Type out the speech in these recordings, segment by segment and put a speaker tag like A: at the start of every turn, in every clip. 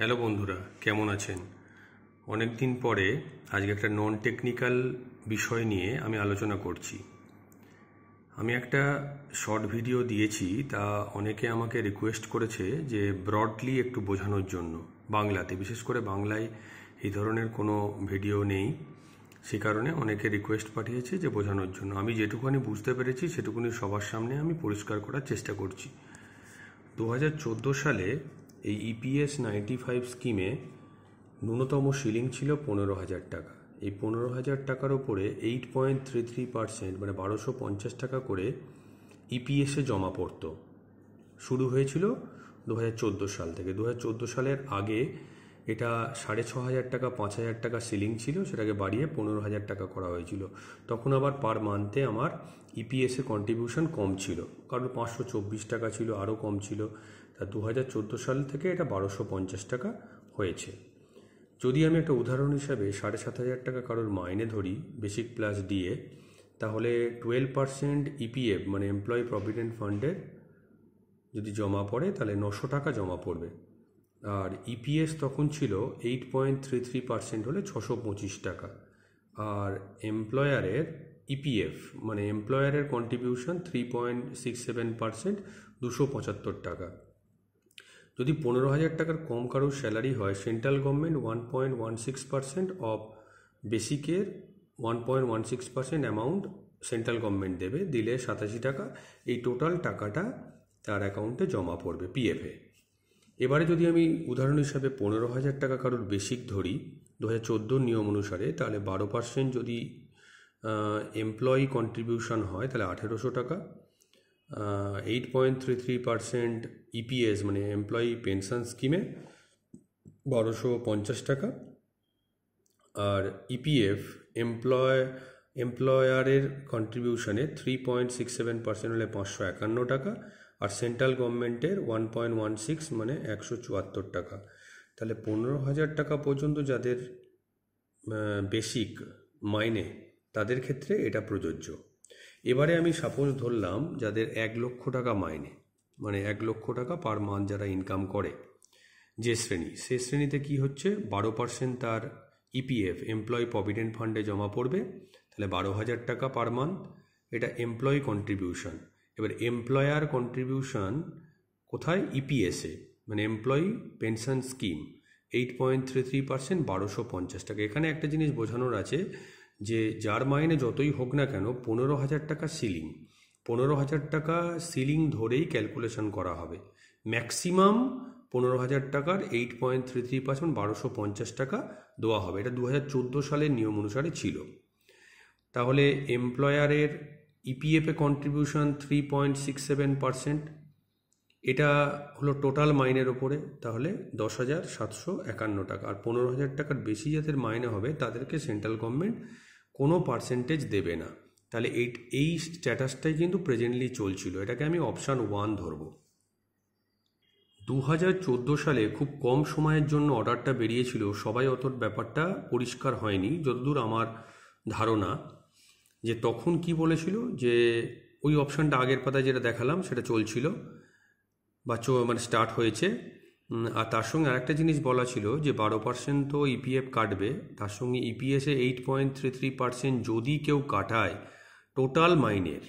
A: hello বন্ধুরা কেমন আছেন অনেক দিন পরে আজকে একটা নন টেকনিক্যাল বিষয় নিয়ে আমি আলোচনা করছি আমি একটা শর্ট ভিডিও দিয়েছি তা অনেকে আমাকে রিকোয়েস্ট করেছে যে ব্রডলি একটু বোঝানোর জন্য বাংলাতে বিশেষ করে বাংলায় এই ধরনের কোনো ভিডিও নেই সে কারণে অনেকে রিকোয়েস্ট পাঠিয়েছে যে বোঝানোর জন্য আমি যেটুকুনি বুঝতে পেরেছি সেটুকুনি সবার সামনে আমি পরিষ্কার করার চেষ্টা করছি দু সালে এই ইপিএস নাইনটি ফাইভ স্কিমে ন্যূনতম সিলিং ছিল পনেরো হাজার টাকা এই পনেরো হাজার টাকার ওপরে eight point three three percent মানে বারোশো পঞ্চাশ টাকা করে ইপিএসে e জমা পড়ত শুরু হয়েছিল দু হাজার চোদ্দো সাল থেকে দু হাজার চোদ্দো সালের আগে এটা সাড়ে ছ হাজার টাকা পাঁচ হাজার টাকা সিলিং ছিল সেটাকে বাড়িয়ে পনেরো হাজার টাকা করা হয়েছিল তখন আবার পার মান্থে আমার ইপিএসে e কন্ট্রিবিউশন কম ছিল কারণ পাঁচশো চব্বিশ টাকা ছিল আরও কম ছিল তা দু সাল থেকে এটা বারোশো পঞ্চাশ টাকা হয়েছে যদি আমি একটা উদাহরণ হিসাবে সাড়ে সাত হাজার টাকা কারোর মাইনে ধরি বেসিক প্লাস দিয়ে তাহলে টুয়েলভ পার্সেন্ট ইপিএফ e মানে এমপ্লয়ি প্রভিডেন্ট ফান্ডের যদি জমা পড়ে তাহলে নশো টাকা জমা পড়বে আর ইপিএস e তখন ছিল eight point three three percent হলে ছশো পঁচিশ টাকা আর এমপ্লয়ারের ইপিএফ e মানে এমপ্লয়ারের contribution three point six seven percent দুশো পঁচাত্তর টাকা যদি পনেরো হাজার টাকার কম কারোর স্যালারি হয় central government one point one six percent of বেসিকের one point one six percent amount central government দেবে দিলে সাতাশি টাকা এই টোটাল টাকাটা তার অ্যাকাউন্টে জমা পড়বে পিএফে এবারে যদি আমি উদাহরণ হিসাবে পনেরো হাজার টাকা কারোর বেসিক ধরি দু হাজার চোদ্দোর নিয়ম অনুসারে তাহলে বারো পার্সেন্ট যদি এমপ্লয়ি কন্ট্রিবিউশন হয় তাহলে আঠেরোশো টাকা eight point three three percent EPS মানে এমপ্লয়ি পেনশন স্কিমে বারোশো পঞ্চাশ টাকা আর ইপিএফ এমপ্লয় এমপ্লয়ারের কন্ট্রিবিউশনে three point six seven percent হলে পাঁচশো একান্ন টাকা আর সেন্ট্রাল গভর্নমেন্টের ওয়ান পয়েন্ট ওয়ান সিক্স মানে একশো চুয়াত্তর টাকা তাহলে পনেরো হাজার টাকা পর্যন্ত যাদের বেসিক মাইনে তাদের ক্ষেত্রে এটা প্রযোজ্য এবারে আমি সাপোজ ধরলাম যাদের এক লক্ষ টাকা মাইনে মানে এক লক্ষ টাকা পার মান্থ যারা ইনকাম করে যে শ্রেণী সে শ্রেণীতে কি হচ্ছে বারো পার্সেন্ট তার ইপিএফ এমপ্লয় প্রভিডেন্ট ফান্ডে জমা পড়বে তাহলে বারো হাজার টাকা পার মান্থ এটা এমপ্লয় কন্ট্রিবিউশন এবার এমপ্লয়ার কন্ট্রিবিউশন কোথায় ইপিএসএ e মানে employee pension scheme eight point three three percent বারোশো পঞ্চাশ টাকা এখানে একটা জিনিস বোঝানোর আছে যে যার মাইনে যতই হোক না কেন পনেরো হাজার টাকা সিলিং পনেরো হাজার টাকা সিলিং ধরেই ক্যালকুলেশন করা হবে ম্যাক্সিমাম পনেরো হাজার টাকার eight point three three percent বারোশো পঞ্চাশ টাকা দেওয়া হবে এটা দু হাজার চোদ্দো সালের নিয়ম অনুসারে ছিল তাহলে এমপ্লয়ারের ইপিএফে contribution three point six seven percent এটা হলো টোটাল মাইনের ওপরে তাহলে দশ হাজার সাতশো একান্ন টাকা আর পনেরো হাজার টাকার বেশি যাদের মাইনে হবে তাদেরকে সেন্ট্রাল গভর্নমেন্ট কোনো পার্সেন্টেজ দেবে না তাহলে এই এই স্ট্যাটাসটাই কিন্তু প্রেজেন্টলি চলছিল এটাকে আমি অপশান ওয়ান ধরব দু হাজার চোদ্দো সালে খুব কম সময়ের জন্য অর্ডারটা বেরিয়েছিল সবাই অত ব্যাপারটা পরিষ্কার হয়নি যতদূর আমার ধারণা যে তখন কি বলেছিল যে ওই অপশানটা আগের পাতায় যেটা দেখালাম সেটা চলছিল বা মানে স্টার্ট হয়েছে আর তার সঙ্গে আরেকটা জিনিস বলা ছিল যে বারো পার্সেন্ট তো ইপিএফ e কাটবে তার সঙ্গে ইপিএসে eight point three three percent যদি কেউ কাটায় টোটাল মাইনের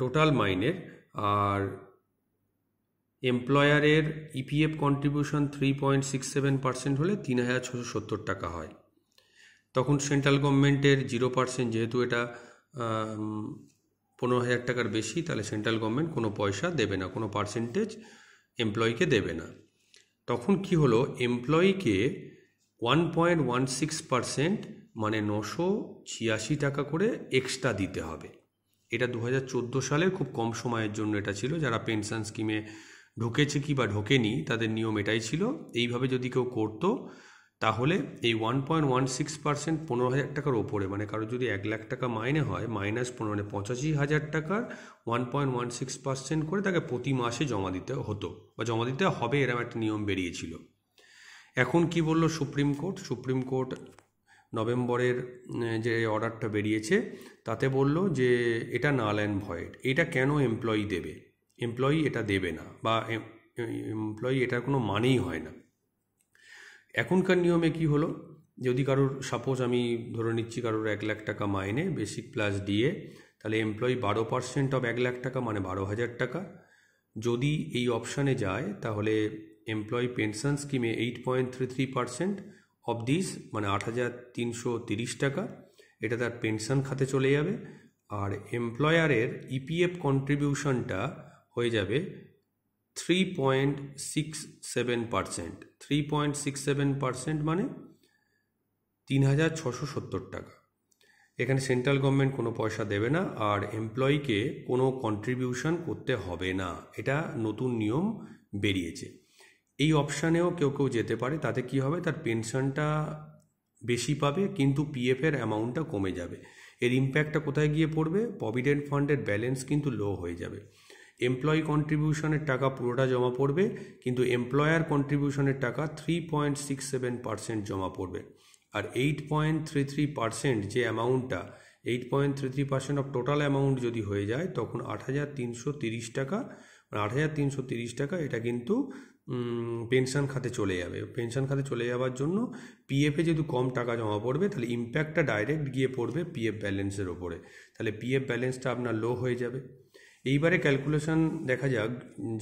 A: টোটাল মাইনের আর এমপ্লয়ারের EPF contribution three point six seven percent হলে তিন হাজার ছশো সত্তর টাকা হয় তখন সেন্ট্রাল গভর্নমেন্টের জিরো পার্সেন্ট যেহেতু এটা পনেরো হাজার টাকার বেশি তাহলে সেন্ট্রাল গভর্নমেন্ট কোনো পয়সা দেবে না কোনো পার্সেন্টেজ এমপ্লয়িকে দেবে না তখন কি হলো এমপ্লয়িকে one point one six percent মানে নশো ছিয়াশি টাকা করে এক্সট্রা দিতে হবে এটা দু হাজার চোদ্দো সালের খুব কম সময়ের জন্য এটা ছিল যারা পেনশন স্কিমে ঢুকেছে কি বা ঢোকেনি তাদের নিয়ম এটাই ছিল এইভাবে যদি কেউ করতো তাহলে এই one point one six percent পনেরো হাজার টাকার ওপরে মানে কারো যদি এক লাখ টাকা মাইনে হয় মাইনাস পনেরো মানে পঁচাশি হাজার টাকার one point one six percent করে তাকে প্রতি মাসে জমা দিতে হতো বা জমা দিতে হবে এরকম একটা নিয়ম বেরিয়েছিল এখন কি বলল সুপ্রিম কোর্ট সুপ্রিম কোর্ট নভেম্বরের যে অর্ডারটা বেরিয়েছে তাতে বলল যে এটা নাল অ্যান্ড ভয়েড এটা কেন এমপ্লয়ি দেবে এমপ্লয়ি এটা দেবে না বা এমপ্লয়ি এটার কোনো মানেই হয় না এখনকার নিয়মে কি হলো যদি কারোর সাপোজ আমি ধরে নিচ্ছি কারোর এক লাখ টাকা মাইনে বেসিক প্লাস ডিএ তাহলে এমপ্লয়ি বারো পার্সেন্ট অফ এক লাখ টাকা মানে বারো হাজার টাকা যদি এই অপশানে যায় তাহলে এমপ্লয়ি পেনশন স্কিমে eight point three three percent of this মানে আট হাজার তিনশো তিরিশ টাকা এটা তার পেনশন খাতে চলে যাবে আর এমপ্লয়ারের ইপিএফ কন্ট্রিবিউশনটা হয়ে যাবে three point six seven three point six seven মানে তিন হাজার ছশো সত্তর টাকা এখানে সেন্ট্রাল গভর্নমেন্ট কোনো পয়সা দেবে না আর এমপ্লয়িকে কোনো কন্ট্রিবিউশন করতে হবে না এটা নতুন নিয়ম বেরিয়েছে এই অপশানেও কেউ কেউ যেতে পারে তাতে কি হবে তার পেনশনটা বেশি পাবে কিন্তু পিএফের অ্যামাউন্টটা কমে যাবে এর ইম্প্যাক্টটা কোথায় গিয়ে পড়বে প্রভিডেন্ট ফান্ডের ব্যালেন্স কিন্তু লো হয়ে যাবে এমপ্লয়ি কন্ট্রিবিউশনের টাকা পুরোটা জমা পড়বে কিন্তু এমপ্লয়ার কন্ট্রিবিউশনের টাকা three point six seven percent জমা পড়বে আর eight point three three percent যে অ্যামাউন্টটা eight point three three percent of total amount যদি হয়ে যায় তখন আট হাজার তিনশো তিরিশ টাকা মানে আট হাজার তিনশো তিরিশ টাকা এটা কিন্তু পেনশন খাতে চলে যাবে পেনশন খাতে চলে যাওয়ার জন্য পিএফে যেহেতু কম টাকা জমা পড়বে তাহলে ইম্প্যাক্টটা ডাইরেক্ট গিয়ে পড়বে পিএফ ব্যালেন্সের ওপরে তাহলে পিএফ ব্যালেন্সটা আপনার লো হয়ে যাবে এইবারে ক্যালকুলেশন দেখা যাক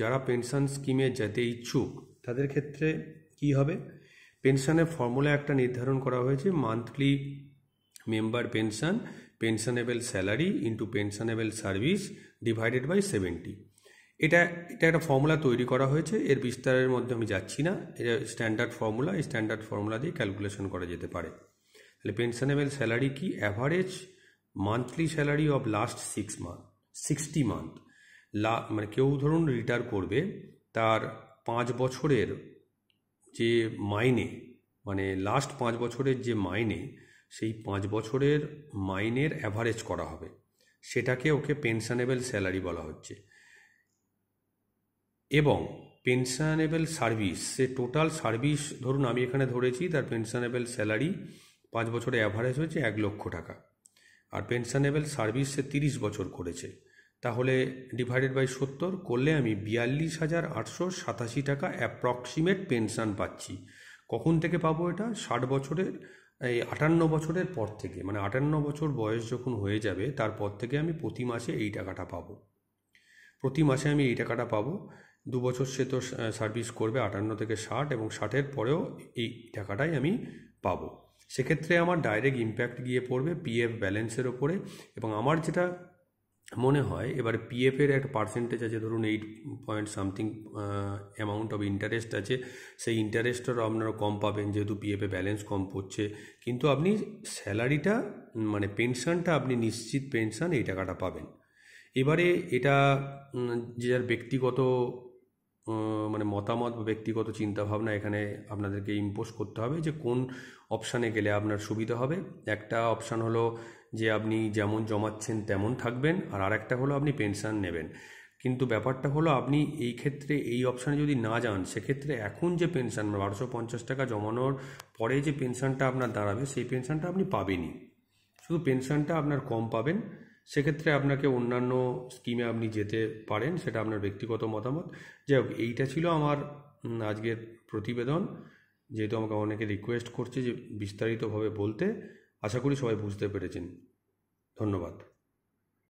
A: যারা পেনশন স্কিমে যেতে ইচ্ছুক তাদের ক্ষেত্রে কি হবে পেনশনের ফর্মুলা একটা নির্ধারণ করা হয়েছে monthly member pension pensionable salary into pensionable service divided by seventy এটা এটা একটা ফর্মুলা তৈরি করা হয়েছে এর বিস্তারের মধ্যে আমি যাচ্ছি না এটা স্ট্যান্ডার্ড ফর্মুলা এই স্ট্যান্ডার্ড ফর্মুলা দিয়ে ক্যালকুলেশন করা যেতে পারে তাহলে পেনশনেবল স্যালারি কি average monthly salary of last six month sixty month লা মানে কেউ ধরুন রিটায়ার করবে তার পাঁচ বছরের যে মাইনে মানে লাস্ট পাঁচ বছরের যে মাইনে সেই পাঁচ বছরের মাইনের অ্যাভারেজ করা হবে সেটাকে ওকে পেনশনেবল স্যালারি বলা হচ্ছে এবং পেনশনেবল সার্ভিস সে টোটাল সার্ভিস ধরুন আমি এখানে ধরেছি তার পেনশনেবেল স্যালারি পাঁচ বছরে অ্যাভারেজ হয়েছে এক লক্ষ টাকা আর পেনশনেবল সার্ভিস সে তিরিশ বছর করেছে তাহলে ডিভাইডেড বাই সত্তর করলে আমি বিয়াল্লিশ হাজার আটশো সাতাশি টাকা অ্যাপ্রক্সিমেট পেনশন পাচ্ছি কখন থেকে পাবো এটা ষাট বছরের এই আটান্ন বছরের পর থেকে মানে আটান্ন বছর বয়স যখন হয়ে যাবে তারপর থেকে আমি প্রতি মাসে এই টাকাটা পাবো প্রতি মাসে আমি এই টাকাটা পাবো দু বছর সে তো সার্ভিস করবে আটান্ন থেকে ষাট এবং ষাটের পরেও এই টাকাটাই আমি পাবো সেক্ষেত্রে আমার ডাইরেক্ট ইম্প্যাক্ট গিয়ে পড়বে পিএফ ব্যালেন্সের ওপরে এবং আমার যেটা মনে হয় এবার পিএফের একটা পার্সেন্টেজ আছে ধরুন eight point something amount of interest আছে সেই ইন্টারেস্টটা আপনারা কম পাবেন যেহেতু পিএফে ব্যালেন্স কম পড়ছে কিন্তু আপনি স্যালারিটা মানে পেনশনটা আপনি নিশ্চিত পেনশন এই টাকাটা পাবেন এবারে এটা যে যার ব্যক্তিগত মানে মতামত বা ব্যক্তিগত চিন্তাভাবনা এখানে আপনাদেরকে ইম্পোজ করতে হবে যে কোন অপশানে গেলে আপনার সুবিধা হবে একটা অপশান হলো যে আপনি যেমন জমাচ্ছেন তেমন থাকবেন আর আরেকটা হলো আপনি পেনশন নেবেন কিন্তু ব্যাপারটা হলো আপনি এই ক্ষেত্রে এই অপশানে যদি না যান সেক্ষেত্রে এখন যে পেনশন মানে বারোশো পঞ্চাশ টাকা জমানোর পরে যে পেনশনটা আপনার দাঁড়াবে সেই পেনশনটা আপনি পাবেনই শুধু পেনশনটা আপনার কম পাবেন সেক্ষেত্রে আপনাকে অন্যান্য স্কিমে আপনি যেতে পারেন সেটা আপনার ব্যক্তিগত মতামত যাই হোক এইটা ছিল আমার আজকের প্রতিবেদন যেহেতু আমাকে অনেকে রিকোয়েস্ট করছে যে বিস্তারিতভাবে বলতে আশা করি সবাই বুঝতে পেরেছেন ধন্যবাদ